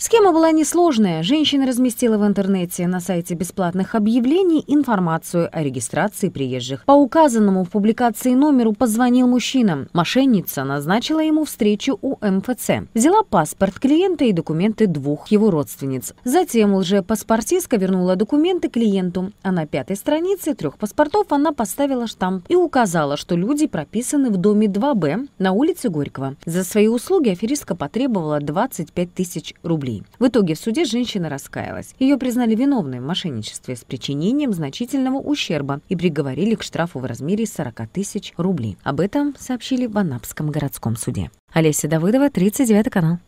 Схема была несложная. Женщина разместила в интернете на сайте бесплатных объявлений информацию о регистрации приезжих. По указанному в публикации номеру позвонил мужчина. Мошенница назначила ему встречу у МФЦ. Взяла паспорт клиента и документы двух его родственниц. Затем лже-паспортистка вернула документы клиенту, а на пятой странице трех паспортов она поставила штамп и указала, что люди прописаны в доме 2Б на улице Горького. За свои услуги аферистка потребовала 25 тысяч рублей рублей. В итоге в суде женщина раскаялась. Ее признали виновной в мошенничестве с причинением значительного ущерба и приговорили к штрафу в размере 40 тысяч рублей. Об этом сообщили в Анапском городском суде. Олеся Давыдова, 39 канал.